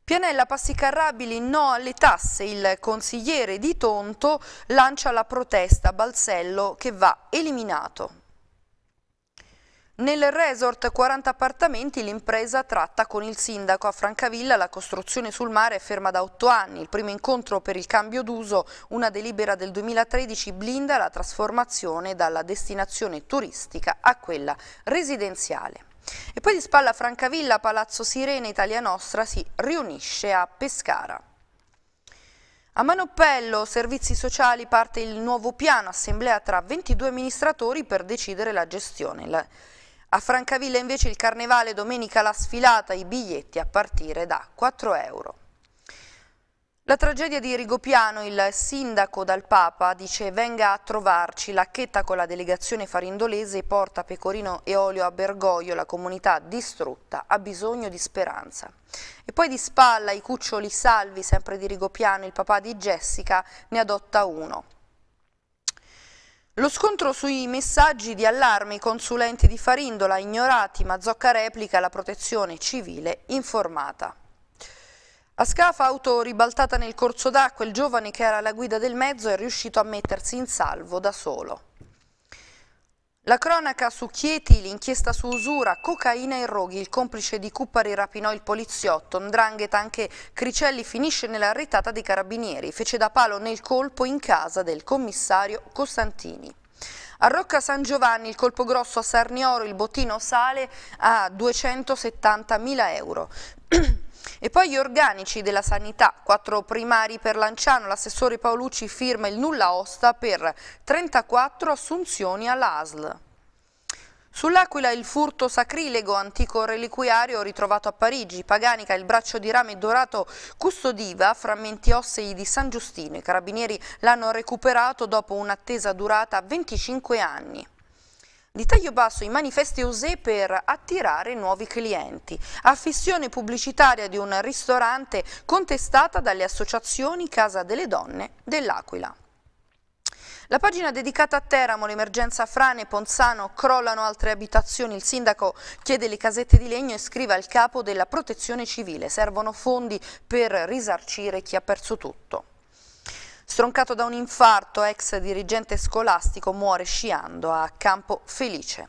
Pianella Passicarrabili no alle tasse, il consigliere di Tonto lancia la protesta, Balsello che va eliminato. Nel resort 40 appartamenti l'impresa tratta con il sindaco. A Francavilla la costruzione sul mare è ferma da otto anni. Il primo incontro per il cambio d'uso, una delibera del 2013, blinda la trasformazione dalla destinazione turistica a quella residenziale. E poi di spalla Francavilla, Palazzo Sirene Italia Nostra si riunisce a Pescara. A Manopello, servizi sociali, parte il nuovo piano, assemblea tra 22 amministratori per decidere la gestione. A Francavilla invece il carnevale domenica la sfilata, i biglietti a partire da 4 euro. La tragedia di Rigopiano, il sindaco dal Papa dice venga a trovarci, lacchetta con la delegazione farindolese porta pecorino e olio a Bergoglio, la comunità distrutta ha bisogno di speranza. E poi di spalla i cuccioli salvi, sempre di Rigopiano, il papà di Jessica ne adotta uno. Lo scontro sui messaggi di allarme, i consulenti di Farindola ignorati, ma Zocca replica la protezione civile informata. A Scafa, auto ribaltata nel corso d'acqua, il giovane che era alla guida del mezzo è riuscito a mettersi in salvo da solo. La cronaca su Chieti, l'inchiesta su usura, cocaina e roghi, il complice di Cuppari rapinò il poliziotto, Ndrangheta anche Cricelli finisce nella retata dei carabinieri, fece da palo nel colpo in casa del commissario Costantini. A Rocca San Giovanni il colpo grosso a Sarnioro, il bottino sale a 270.000 euro. [CLEARS THROAT] E poi gli organici della sanità, quattro primari per Lanciano, l'assessore Paolucci firma il nulla osta per 34 assunzioni all'ASL. Sull'Aquila il furto sacrilego antico reliquiario ritrovato a Parigi, Paganica il braccio di rame dorato custodiva frammenti ossei di San Giustino. I carabinieri l'hanno recuperato dopo un'attesa durata 25 anni. Di taglio basso i manifesti usé per attirare nuovi clienti. Affissione pubblicitaria di un ristorante contestata dalle associazioni Casa delle Donne dell'Aquila. La pagina dedicata a Teramo, l'emergenza frane, Ponzano, crollano altre abitazioni, il sindaco chiede le casette di legno e scrive al capo della protezione civile, servono fondi per risarcire chi ha perso tutto. Stroncato da un infarto, ex dirigente scolastico muore sciando a Campo Felice.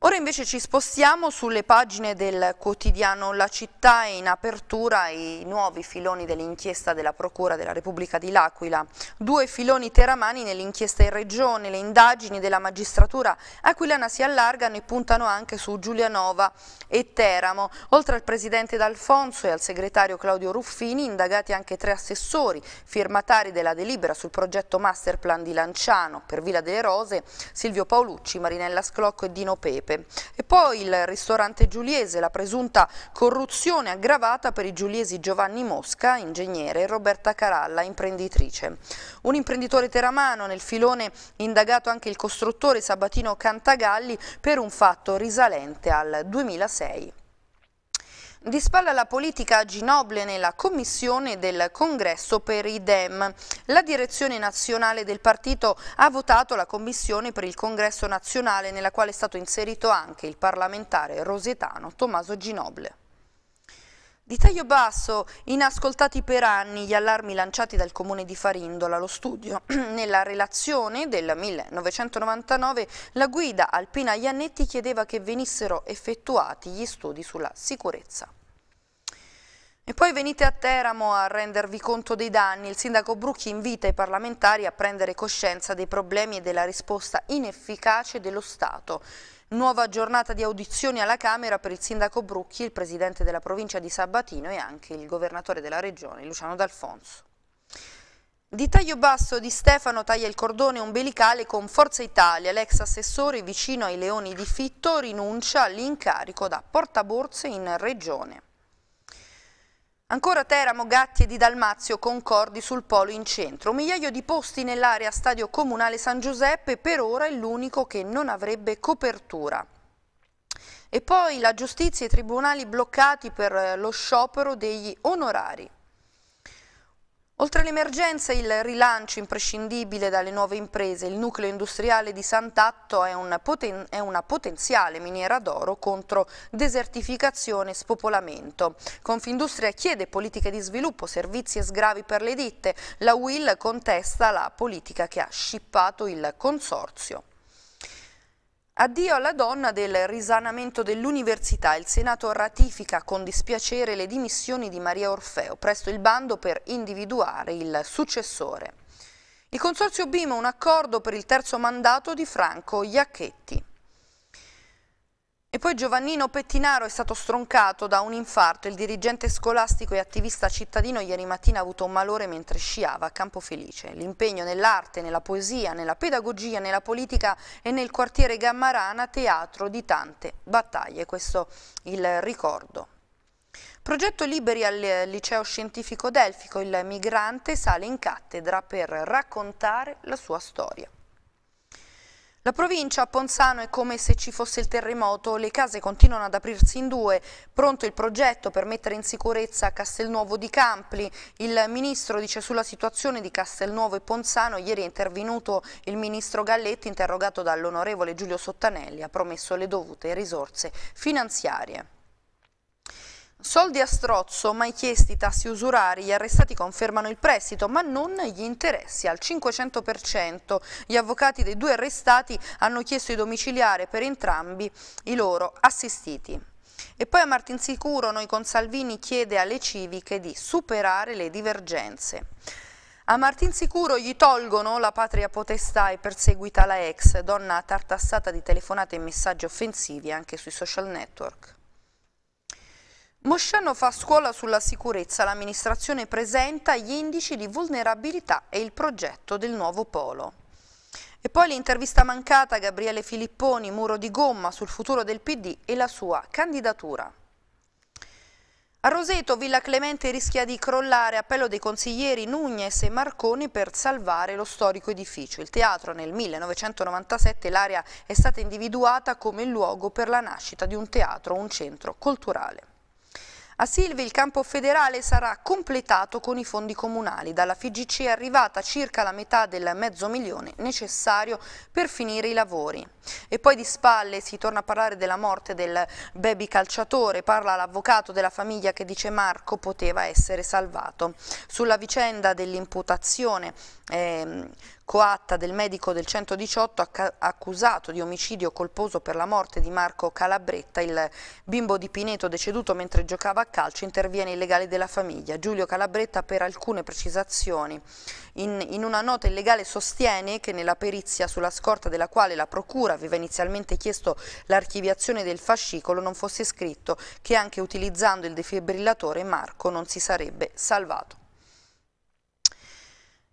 Ora invece ci spostiamo sulle pagine del quotidiano La Città e in apertura i nuovi filoni dell'inchiesta della Procura della Repubblica di L'Aquila. Due filoni teramani nell'inchiesta in Regione, le indagini della magistratura aquilana si allargano e puntano anche su Giulianova e Teramo. Oltre al presidente D'Alfonso e al segretario Claudio Ruffini, indagati anche tre assessori, firmatari della delibera sul progetto Masterplan di Lanciano per Villa delle Rose, Silvio Paolucci, Marinella Sclocco e Dino Pepe prepe. E poi il ristorante Giuliese, la presunta corruzione aggravata per i giuliesi Giovanni Mosca, ingegnere, e Roberta Caralla, imprenditrice. Un imprenditore teramano nel filone indagato anche il costruttore Sabatino Cantagalli per un fatto risalente al 2006. Di spalla la politica a Ginoble nella commissione del congresso per i DEM. La direzione nazionale del partito ha votato la commissione per il congresso nazionale nella quale è stato inserito anche il parlamentare rosetano Tommaso Ginoble. Di taglio basso, inascoltati per anni gli allarmi lanciati dal comune di Farindola, lo studio. [CLEARS THROAT] Nella relazione del 1999 la guida Alpina Iannetti chiedeva che venissero effettuati gli studi sulla sicurezza. E poi venite a Teramo a rendervi conto dei danni. Il sindaco Brucchi invita i parlamentari a prendere coscienza dei problemi e della risposta inefficace dello Stato. Nuova giornata di audizioni alla Camera per il sindaco Brucchi, il presidente della provincia di Sabatino e anche il governatore della regione, Luciano D'Alfonso. Di taglio basso di Stefano taglia il cordone umbilicale con Forza Italia. L'ex assessore vicino ai leoni di Fitto rinuncia all'incarico da portaborse in regione. Ancora Teramo, Gatti e di Dalmazio concordi sul polo in centro. Un migliaio di posti nell'area Stadio Comunale San Giuseppe per ora è l'unico che non avrebbe copertura. E poi la giustizia e i tribunali bloccati per eh, lo sciopero degli onorari. Oltre all'emergenza, il rilancio imprescindibile dalle nuove imprese, il nucleo industriale di Sant'Atto è, un poten è una potenziale miniera d'oro contro desertificazione e spopolamento. Confindustria chiede politiche di sviluppo, servizi e sgravi per le ditte. La UIL contesta la politica che ha scippato il consorzio. Addio alla donna del risanamento dell'università. Il Senato ratifica con dispiacere le dimissioni di Maria Orfeo, presto il bando per individuare il successore. Il Consorzio BIM un accordo per il terzo mandato di Franco Iacchetti. E poi Giovannino Pettinaro è stato stroncato da un infarto. Il dirigente scolastico e attivista cittadino ieri mattina ha avuto un malore mentre sciava a Campo Felice. L'impegno nell'arte, nella poesia, nella pedagogia, nella politica e nel quartiere Gammarana, teatro di tante battaglie. Questo il ricordo. Progetto Liberi al Liceo Scientifico Delfico, il migrante sale in cattedra per raccontare la sua storia. La provincia a Ponzano è come se ci fosse il terremoto, le case continuano ad aprirsi in due, pronto il progetto per mettere in sicurezza Castelnuovo di Campli, il ministro dice sulla situazione di Castelnuovo e Ponzano, ieri è intervenuto il ministro Galletti interrogato dall'onorevole Giulio Sottanelli, ha promesso le dovute risorse finanziarie. Soldi a strozzo, mai chiesti tassi usurari, gli arrestati confermano il prestito ma non gli interessi al 500%. Gli avvocati dei due arrestati hanno chiesto di domiciliare per entrambi i loro assistiti. E poi a Martinsicuro noi con Salvini chiede alle civiche di superare le divergenze. A Martinsicuro gli tolgono la patria potestà e perseguita la ex, donna tartassata di telefonate e messaggi offensivi anche sui social network. Mosciano fa scuola sulla sicurezza, l'amministrazione presenta gli indici di vulnerabilità e il progetto del nuovo polo. E poi l'intervista mancata Gabriele Filipponi, muro di gomma sul futuro del PD e la sua candidatura. A Roseto Villa Clemente rischia di crollare, appello dei consiglieri Nugnes e Marconi per salvare lo storico edificio. Il teatro nel 1997 l'area è stata individuata come il luogo per la nascita di un teatro, un centro culturale. A Silvi il campo federale sarà completato con i fondi comunali. Dalla FIGC è arrivata circa la metà del mezzo milione necessario per finire i lavori. E poi di spalle si torna a parlare della morte del baby calciatore, parla l'avvocato della famiglia che dice Marco poteva essere salvato. Sulla vicenda dell'imputazione eh, coatta del medico del 118 accusato di omicidio colposo per la morte di Marco Calabretta, il bimbo di Pineto deceduto mentre giocava a calcio, interviene il legale della famiglia. Giulio Calabretta per alcune precisazioni. In, in una nota il legale sostiene che nella perizia sulla scorta della quale la procura aveva inizialmente chiesto l'archiviazione del fascicolo non fosse scritto che anche utilizzando il defibrillatore Marco non si sarebbe salvato.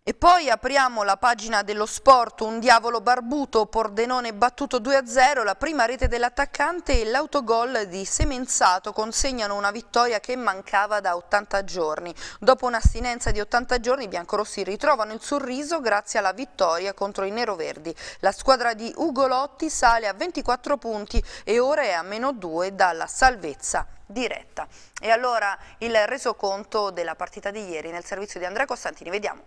E poi apriamo la pagina dello sport, un diavolo barbuto, Pordenone battuto 2-0, la prima rete dell'attaccante e l'autogol di Semenzato consegnano una vittoria che mancava da 80 giorni. Dopo un'astinenza di 80 giorni i biancorossi ritrovano il sorriso grazie alla vittoria contro i neroverdi. La squadra di Ugolotti sale a 24 punti e ora è a meno 2 dalla salvezza diretta. E allora il resoconto della partita di ieri nel servizio di Andrea Costantini, vediamo.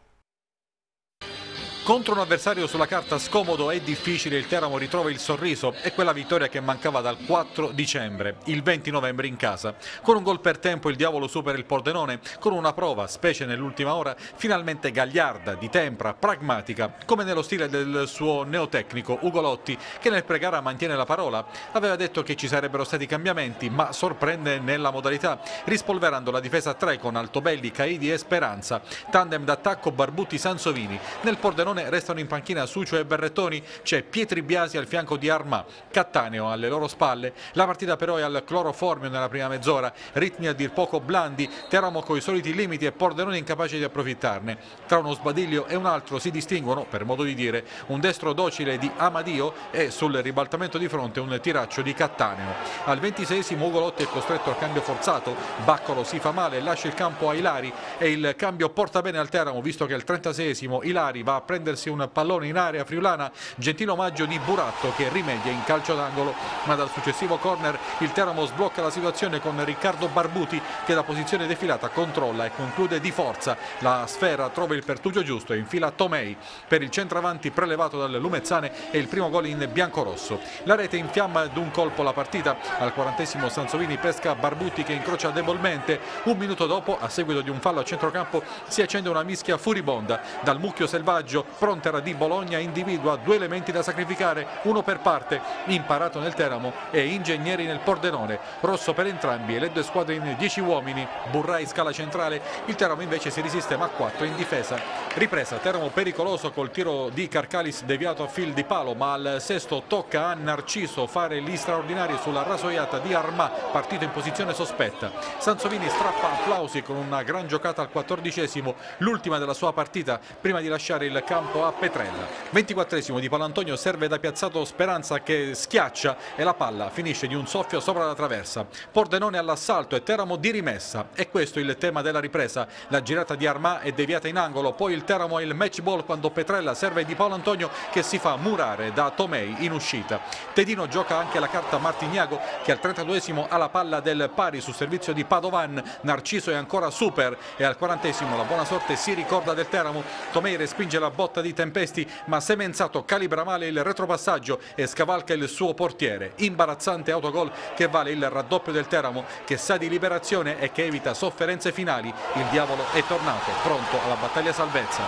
Contro un avversario sulla carta scomodo e difficile il Teramo ritrova il sorriso e quella vittoria che mancava dal 4 dicembre, il 20 novembre in casa. Con un gol per tempo il Diavolo supera il Pordenone con una prova, specie nell'ultima ora, finalmente gagliarda, di tempra, pragmatica, come nello stile del suo neotecnico Ugolotti che nel pregara mantiene la parola. Aveva detto che ci sarebbero stati cambiamenti ma sorprende nella modalità, rispolverando la difesa 3 con Altobelli, Caidi e Speranza, tandem d'attacco barbutti sansovini Nel Pordenone Frosinone restano in panchina Sucio e Berrettoni, c'è Pietri Biasi al fianco di Arma, Cattaneo alle loro spalle, la partita però è al cloroformio nella prima mezz'ora, ritmi a dir poco blandi, Teramo con i soliti limiti e Pordenone incapace di approfittarne, tra uno sbadiglio e un altro si distinguono, per modo di dire, un destro docile di Amadio e sul ribaltamento di fronte un tiraccio di Cattaneo. Al 26esimo Ugolotti è costretto al cambio forzato, Baccolo si fa male e lascia il campo a Ilari e il cambio porta bene al Teramo visto che al 36esimo Ilari va a prendere prendersi un pallone in area friulana, gentile omaggio di Buratto che rimedia in calcio d'angolo, ma dal successivo corner il Teramo sblocca la situazione con Riccardo Barbuti che da posizione defilata controlla e conclude di forza, la sfera trova il pertugio giusto e infila Tomei per il centravanti prelevato dalle Lumezzane e il primo gol in biancorosso. La rete infiamma d'un colpo la partita, al quarantesimo Sansovini pesca Barbuti che incrocia debolmente, un minuto dopo a seguito di un fallo a centrocampo si accende una mischia furibonda dal mucchio selvaggio Prontera di Bologna individua due elementi da sacrificare, uno per parte, imparato nel Teramo e Ingegneri nel Pordenone. Rosso per entrambi e le due squadre in 10 uomini. Burrai scala centrale, il Teramo invece si risistema a 4 in difesa. Ripresa Teramo pericoloso col tiro di Carcalis deviato a fil di palo, ma al sesto tocca a Narciso fare gli straordinari sulla rasoiata di Armà, partito in posizione sospetta. Sansovini strappa applausi con una gran giocata al quattordicesimo, l'ultima della sua partita, prima di lasciare il campo campo a Petrella. 24 esimo di Palantonio serve da piazzato Speranza che schiaccia e la palla finisce di un soffio sopra la traversa. Pordenone all'assalto e Teramo di rimessa. E questo il tema della ripresa. La girata di Armà è deviata in angolo, poi il Teramo e il match ball quando Petrella serve di Palantonio che si fa murare da Tomei in uscita. Tedino gioca anche la carta Martignago che al 32 esimo ha la palla del pari su servizio di Padovan. Narciso è ancora super e al 40 esimo la buona sorte si ricorda del Teramo. Tomei respinge la botta botta di Tempesti, ma Semenzato calibra male il retropassaggio e scavalca il suo portiere. Imbarazzante autogol che vale il raddoppio del Teramo, che sa di liberazione e che evita sofferenze finali. Il diavolo è tornato, pronto alla battaglia salvezza.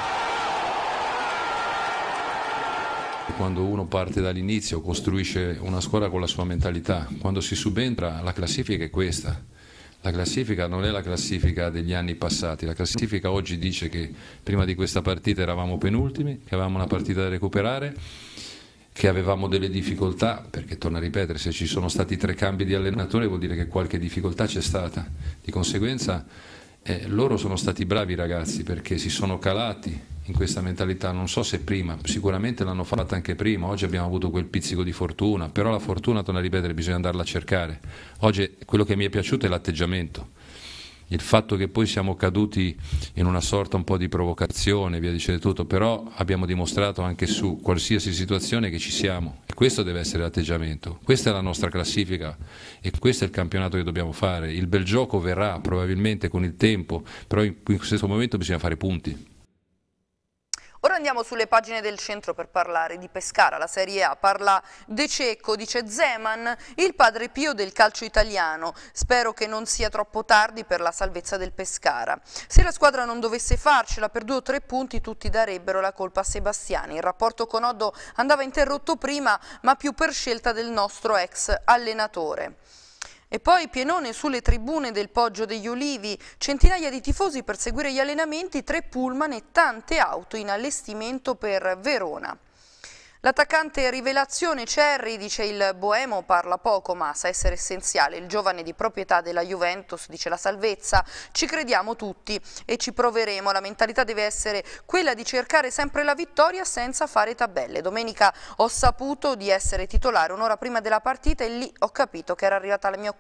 Quando uno parte dall'inizio costruisce una squadra con la sua mentalità, quando si subentra la classifica è questa. La classifica non è la classifica degli anni passati, la classifica oggi dice che prima di questa partita eravamo penultimi, che avevamo una partita da recuperare, che avevamo delle difficoltà, perché torno a ripetere, se ci sono stati tre cambi di allenatore vuol dire che qualche difficoltà c'è stata. Di conseguenza eh, loro sono stati bravi ragazzi perché si sono calati, in questa mentalità, non so se prima, sicuramente l'hanno fatta anche prima, oggi abbiamo avuto quel pizzico di fortuna, però la fortuna, torno a ripetere, bisogna andarla a cercare. Oggi quello che mi è piaciuto è l'atteggiamento, il fatto che poi siamo caduti in una sorta un po' di provocazione, via dicendo tutto, però abbiamo dimostrato anche su qualsiasi situazione che ci siamo. questo deve essere l'atteggiamento, questa è la nostra classifica e questo è il campionato che dobbiamo fare. Il bel gioco verrà probabilmente con il tempo, però in questo momento bisogna fare punti. Ora andiamo sulle pagine del centro per parlare di Pescara, la Serie A parla De Cecco, dice Zeman, il padre Pio del calcio italiano, spero che non sia troppo tardi per la salvezza del Pescara. Se la squadra non dovesse farcela per due o tre punti tutti darebbero la colpa a Sebastiani, il rapporto con Oddo andava interrotto prima ma più per scelta del nostro ex allenatore. E poi Pienone sulle tribune del Poggio degli Olivi, centinaia di tifosi per seguire gli allenamenti, tre pullman e tante auto in allestimento per Verona. L'attaccante rivelazione Cerri, dice il Boemo, parla poco ma sa essere essenziale. Il giovane di proprietà della Juventus dice la salvezza. Ci crediamo tutti e ci proveremo. La mentalità deve essere quella di cercare sempre la vittoria senza fare tabelle. Domenica ho saputo di essere titolare un'ora prima della partita e lì ho capito che era arrivata la mia,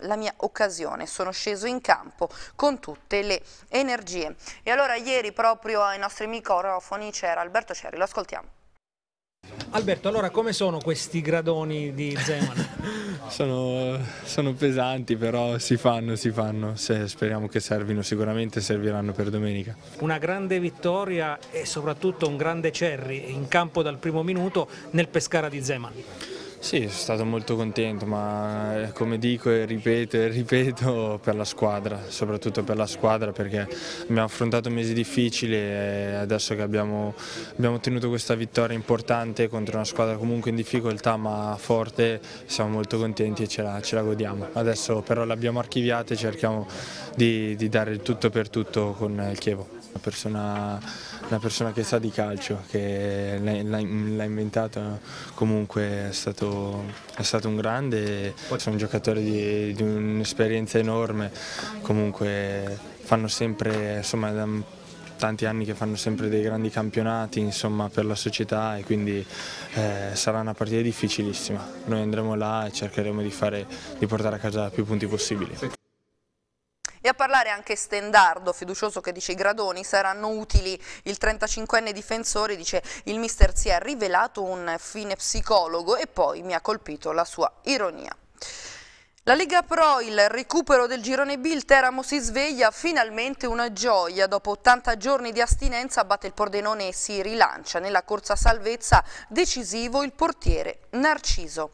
la mia occasione. Sono sceso in campo con tutte le energie. E allora ieri proprio ai nostri microfoni c'era Alberto Cerri, lo ascoltiamo. Alberto, allora come sono questi gradoni di Zeman? [LAUGHS] sono, sono, pesanti, però si fanno, si fanno, Se, speriamo che servino, sicuramente serviranno per domenica. Una grande vittoria e soprattutto un grande Cerri in campo dal primo minuto nel Pescara di Zeman. Sì, sono stato molto contento, ma eh, come dico e ripeto e ripeto [LAUGHS] per la squadra, soprattutto per la squadra perché abbiamo affrontato mesi difficili e adesso che abbiamo, abbiamo ottenuto questa vittoria importante contro una squadra comunque in difficoltà ma forte, siamo molto contenti e ce la, ce la godiamo. Adesso però l'abbiamo archiviata e cerchiamo di, di dare il tutto per tutto con il Chievo una persona, una persona che sa di calcio, che l'ha inventato, comunque è stato, è stato, un grande, sono un giocatore di, di un'esperienza enorme, comunque fanno sempre, insomma, da tanti anni che fanno sempre dei grandi campionati insomma, per la società e quindi eh, sarà una partita difficilissima. Noi andremo là e cercheremo di, fare, di portare a casa più punti possibili. E a parlare anche Stendardo, fiducioso che dice i gradoni saranno utili. Il 35enne difensore dice il mister si è rivelato un fine psicologo e poi mi ha colpito la sua ironia. La Lega Pro, il recupero del girone B, il Teramo si sveglia, finalmente una gioia. Dopo 80 giorni di astinenza batte il Pordenone e si rilancia. Nella corsa salvezza decisivo il portiere Narciso.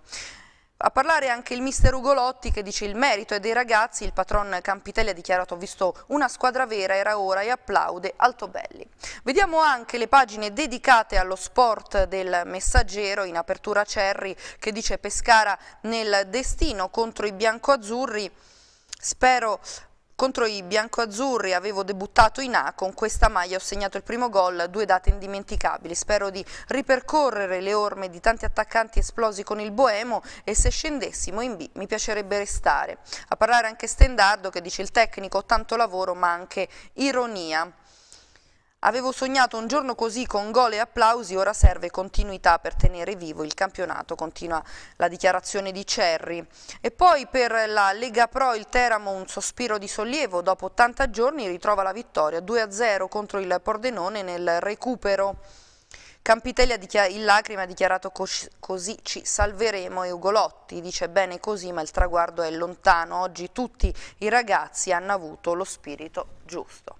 A parlare anche il mister Ugolotti che dice il merito è dei ragazzi, il patron Campitelli ha dichiarato ho visto una squadra vera, era ora e applaude Altobelli. Vediamo anche le pagine dedicate allo sport del messaggero, in apertura Cerri che dice Pescara nel destino contro i biancoazzurri, spero contro i biancoazzurri avevo debuttato in A, con questa maglia ho segnato il primo gol, due date indimenticabili. Spero di ripercorrere le orme di tanti attaccanti esplosi con il Boemo e se scendessimo in B mi piacerebbe restare. A parlare anche Stendardo che dice il tecnico, ho tanto lavoro ma anche ironia. Avevo sognato un giorno così con gol e applausi, ora serve continuità per tenere vivo il campionato, continua la dichiarazione di Cerri. E poi per la Lega Pro il Teramo un sospiro di sollievo, dopo 80 giorni ritrova la vittoria 2-0 contro il Pordenone nel recupero. Campitelli in lacrime ha dichiarato così ci salveremo e Ugolotti dice bene così ma il traguardo è lontano, oggi tutti i ragazzi hanno avuto lo spirito giusto.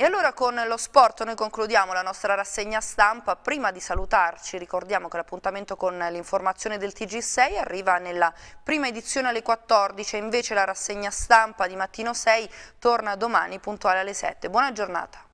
E allora con lo sport noi concludiamo la nostra rassegna stampa. Prima di salutarci ricordiamo che l'appuntamento con l'informazione del TG6 arriva nella prima edizione alle 14 invece la rassegna stampa di mattino 6 torna domani puntuale alle 7. Buona giornata.